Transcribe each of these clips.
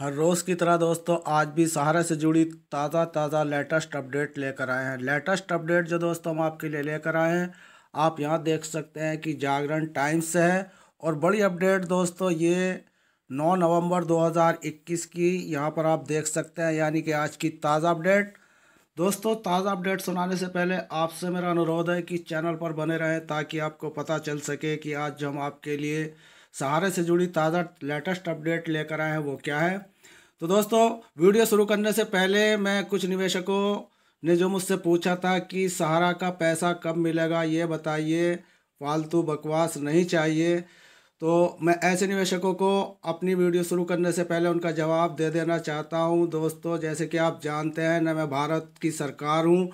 हर रोज़ की तरह दोस्तों आज भी सहारा से जुड़ी ताज़ा ताज़ा लेटेस्ट अपडेट लेकर आए हैं लेटेस्ट अपडेट जो दोस्तों हम आपके लिए लेकर आए हैं आप यहाँ देख सकते हैं कि जागरण टाइम्स से है और बड़ी अपडेट दोस्तों ये 9 नवंबर 2021 की यहाँ पर आप देख सकते हैं यानी कि आज की ताज़ा अपडेट दोस्तों ताज़ा अपडेट सुनाने से पहले आपसे मेरा अनुरोध है कि चैनल पर बने रहें ताकि आपको पता चल सके कि आज हम आपके लिए सहारे से जुड़ी ताज़ा लेटेस्ट अपडेट लेकर आए हैं वो क्या है तो दोस्तों वीडियो शुरू करने से पहले मैं कुछ निवेशकों ने जो मुझसे पूछा था कि सहारा का पैसा कब मिलेगा ये बताइए फालतू बकवास नहीं चाहिए तो मैं ऐसे निवेशकों को अपनी वीडियो शुरू करने से पहले उनका जवाब दे देना चाहता हूं दोस्तों जैसे कि आप जानते हैं न मैं भारत की सरकार हूं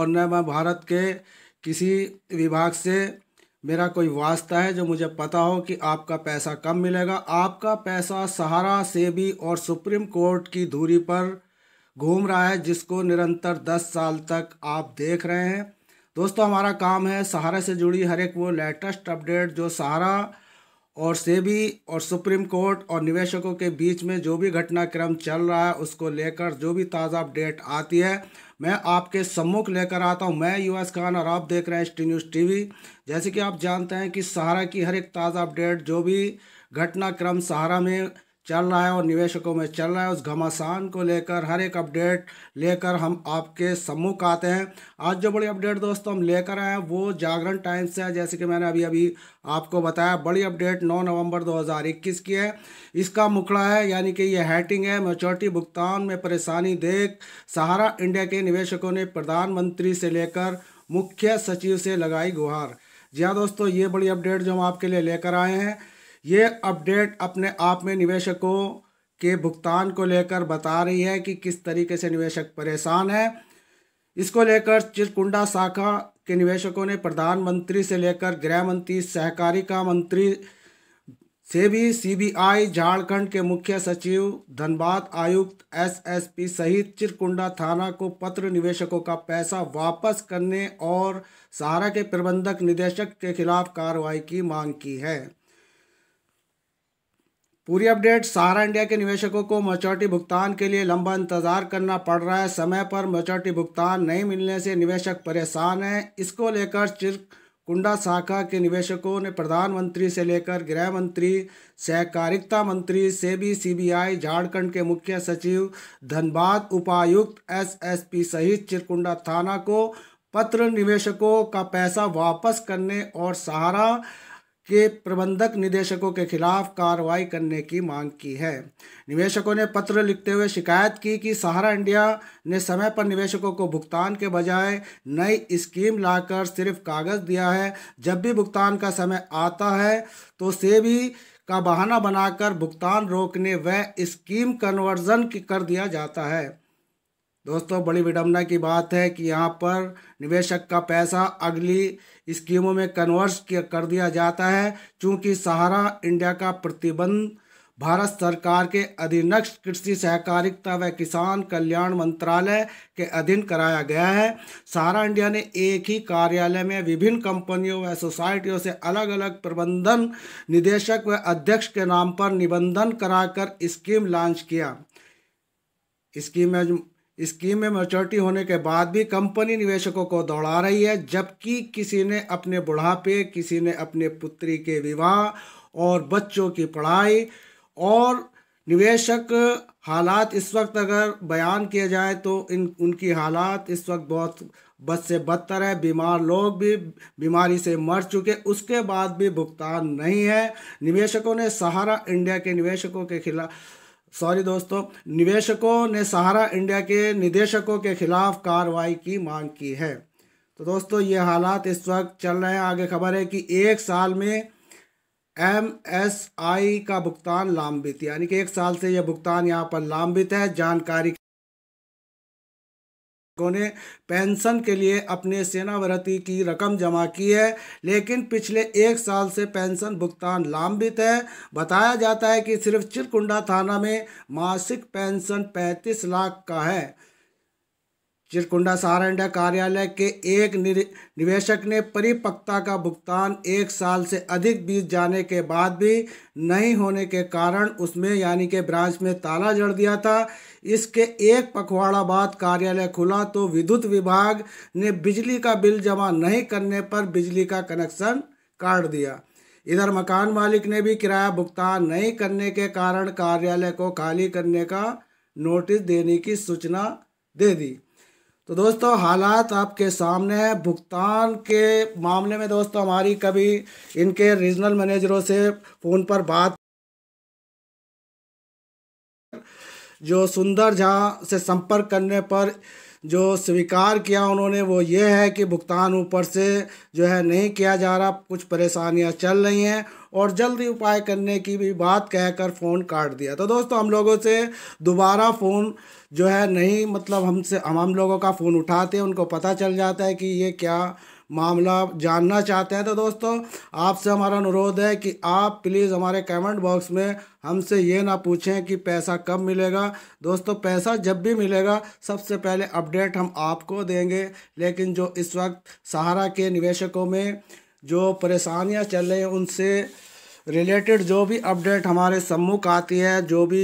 और न मैं भारत के किसी विभाग से मेरा कोई वास्ता है जो मुझे पता हो कि आपका पैसा कम मिलेगा आपका पैसा सहारा सेबी और सुप्रीम कोर्ट की दूरी पर घूम रहा है जिसको निरंतर दस साल तक आप देख रहे हैं दोस्तों हमारा काम है सहारा से जुड़ी हर एक वो लेटेस्ट अपडेट जो सहारा और सेबी और सुप्रीम कोर्ट और निवेशकों के बीच में जो भी घटनाक्रम चल रहा है उसको लेकर जो भी ताज़ा अपडेट आती है मैं आपके सम्मुख लेकर आता हूं मैं यूएस खान और आप देख रहे हैं एस न्यूज़ टीवी जैसे कि आप जानते हैं कि सहारा की हर एक ताज़ा अपडेट जो भी घटनाक्रम सहारा में चल रहा है और निवेशकों में चल रहा है उस घमासान को लेकर हर एक अपडेट लेकर हम आपके सम्मुख आते हैं आज जो बड़ी अपडेट दोस्तों हम लेकर आए हैं वो जागरण टाइम्स से है जैसे कि मैंने अभी अभी आपको बताया बड़ी अपडेट 9 नवंबर 2021 की है इसका मुखड़ा है यानी कि ये हैटिंग है मेचोरिटी भुगतान में परेशानी देख सहारा इंडिया के निवेशकों ने प्रधानमंत्री से लेकर मुख्य सचिव से लगाई गुहार जी हाँ दोस्तों ये बड़ी अपडेट जो हम आपके लिए लेकर आए हैं ये अपडेट अपने आप में निवेशकों के भुगतान को लेकर बता रही है कि किस तरीके से निवेशक परेशान है इसको लेकर चिरकुंडा शाखा के निवेशकों ने प्रधानमंत्री से लेकर गृह मंत्री सहकारिता मंत्री से भी सीबीआई झारखंड के मुख्य सचिव धनबाद आयुक्त एसएसपी सहित चिरकुंडा थाना को पत्र निवेशकों का पैसा वापस करने और सहारा के प्रबंधक निदेशक के खिलाफ कार्रवाई की मांग की है पूरी अपडेट सहारा इंडिया के निवेशकों को मच्योरिटी भुगतान के लिए लंबा इंतजार करना पड़ रहा है समय पर मेचोरिटी भुगतान नहीं मिलने से निवेशक परेशान हैं इसको लेकर चिरकुंडा शाखा के निवेशकों ने प्रधानमंत्री से लेकर गृह मंत्री सहकारिता मंत्री सेबी सीबीआई झारखंड के मुख्य सचिव धनबाद उपायुक्त एसएसपी सहित चिरकुंडा थाना को पत्र निवेशकों का पैसा वापस करने और सहारा के प्रबंधक निदेशकों के खिलाफ कार्रवाई करने की मांग की है निवेशकों ने पत्र लिखते हुए शिकायत की कि सहारा इंडिया ने समय पर निवेशकों को भुगतान के बजाय नई स्कीम लाकर सिर्फ कागज़ दिया है जब भी भुगतान का समय आता है तो भी का बहाना बनाकर भुगतान रोकने व स्कीम कन्वर्जन कर दिया जाता है दोस्तों बड़ी विडम्बना की बात है कि यहाँ पर निवेशक का पैसा अगली स्कीमों में कन्वर्स कर दिया जाता है चूँकि सहारा इंडिया का प्रतिबंध भारत सरकार के अधीनक्ष कृषि सहकारिता व किसान कल्याण मंत्रालय के अधीन कराया गया है सहारा इंडिया ने एक ही कार्यालय में विभिन्न कंपनियों व सोसाइटियों से अलग अलग प्रबंधन निदेशक व अध्यक्ष के नाम पर निबंधन कराकर स्कीम लॉन्च किया स्कीम में स्कीम में मेचोरिटी होने के बाद भी कंपनी निवेशकों को दौड़ा रही है जबकि किसी ने अपने बुढ़ापे किसी ने अपने पुत्री के विवाह और बच्चों की पढ़ाई और निवेशक हालात इस वक्त अगर बयान किए जाए तो इन उनकी हालात इस वक्त बहुत बद से बदतर है बीमार लोग भी बीमारी से मर चुके उसके बाद भी भुगतान नहीं है निवेशकों ने सहारा इंडिया के निवेशकों के खिलाफ सॉरी दोस्तों निवेशकों ने सहारा इंडिया के निदेशकों के खिलाफ कार्रवाई की मांग की है तो दोस्तों ये हालात इस वक्त चल रहे हैं आगे खबर है कि एक साल में एम एस आई का भुगतान लंबित यानी कि एक साल से यह भुगतान यहाँ पर लंबित है जानकारी ने पेंशन के लिए अपने सेनावृत्ति की रकम जमा की है लेकिन पिछले एक साल से पेंशन भुगतान लंबित है बताया जाता है कि सिर्फ चिरकुंडा थाना में मासिक पेंशन पैंतीस लाख का है चिरकुंडा सारंडा कार्यालय के एक निवेशक ने परिपक्वता का भुगतान एक साल से अधिक बीत जाने के बाद भी नहीं होने के कारण उसमें यानी के ब्रांच में ताला जड़ दिया था इसके एक पखवाड़ा बाद कार्यालय खुला तो विद्युत विभाग ने बिजली का बिल जमा नहीं करने पर बिजली का कनेक्शन काट दिया इधर मकान मालिक ने भी किराया भुगतान नहीं करने के कारण कार्यालय को खाली करने का नोटिस देने की सूचना दे दी तो दोस्तों हालात आपके सामने हैं भुगतान के मामले में दोस्तों हमारी कभी इनके रीजनल मैनेजरों से फ़ोन पर बात जो सुंदर झा से संपर्क करने पर जो स्वीकार किया उन्होंने वो ये है कि भुगतान ऊपर से जो है नहीं किया जा रहा कुछ परेशानियां चल रही हैं और जल्दी उपाय करने की भी बात कहकर फ़ोन काट दिया तो दोस्तों हम लोगों से दोबारा फ़ोन जो है नहीं मतलब हमसे हम हम लोगों का फ़ोन उठाते हैं उनको पता चल जाता है कि ये क्या मामला जानना चाहते हैं तो दोस्तों आपसे हमारा अनुरोध है कि आप प्लीज़ हमारे कमेंट बॉक्स में हमसे ये ना पूछें कि पैसा कब मिलेगा दोस्तों पैसा जब भी मिलेगा सबसे पहले अपडेट हम आपको देंगे लेकिन जो इस वक्त सहारा के निवेशकों में जो परेशानियाँ चल रही हैं उनसे रिलेटेड जो भी अपडेट हमारे सम्मुख आती है जो भी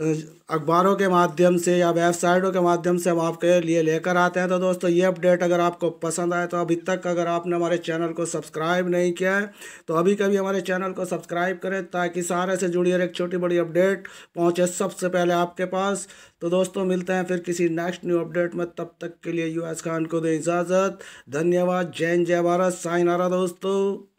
अखबारों के माध्यम से या वेबसाइटों के माध्यम से हम आपके लिए लेकर आते हैं तो दोस्तों ये अपडेट अगर आपको पसंद आए तो अभी तक अगर आपने हमारे चैनल को सब्सक्राइब नहीं किया है तो अभी कभी हमारे चैनल को सब्सक्राइब करें ताकि सारे से जुड़ी हर एक छोटी बड़ी अपडेट पहुँचे सबसे पहले आपके पास तो दोस्तों मिलते हैं फिर किसी नेक्स्ट न्यू अपडेट में तब तक के लिए यूएस खान को दें इजाज़त धन्यवाद जैन जय भारत साइन आ रहा दोस्तों